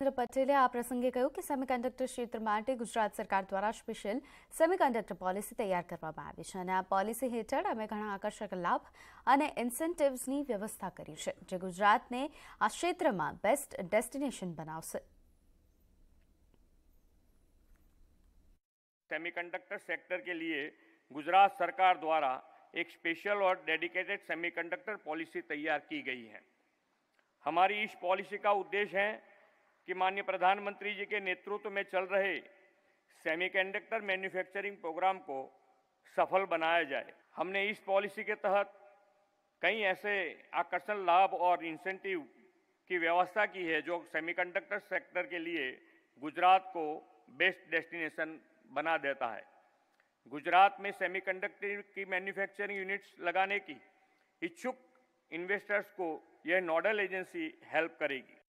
પ્રતલે આ પ્રસંગે કહ્યું કે સેમિકન્ડક્ટર ક્ષેત્ર માટે ગુજરાત સરકાર દ્વારા સ્પેશિયલ સેમિકન્ડક્ટર પોલિસી તૈયાર કરવામાં આવી છે અને આ પોલિસી હેઠળ અમે ઘણા આકર્ષક લાભ અને ઇન્સેન્ટિવ્સની વ્યવસ્થા કરી છે જે ગુજરાતને આ ક્ષેત્રમાં બેસ્ટ ડેસ્ટિનેશન બનાવશે સેમિકન્ડક્ટર સેક્ટર કે લિયે ગુજરાત સરકાર દ્વારા એક સ્પેશિયલ ઓર ડેડિકેટેડ સેમિકન્ડક્ટર પોલિસી તૈયાર કી ગઈ હૈ અમારી ઈશ પોલિસી કા ઉદ્દેશ હૈ कि माननीय प्रधानमंत्री जी के नेतृत्व में चल रहे सेमीकंडक्टर मैन्युफैक्चरिंग प्रोग्राम को सफल बनाया जाए हमने इस पॉलिसी के तहत कई ऐसे आकर्षण लाभ और इंसेंटिव की व्यवस्था की है जो सेमीकंडक्टर सेक्टर के लिए गुजरात को बेस्ट डेस्टिनेशन बना देता है गुजरात में सेमीकंडक्टर की मैन्युफैक्चरिंग यूनिट्स लगाने की इच्छुक इन्वेस्टर्स को यह नोडल एजेंसी हेल्प करेगी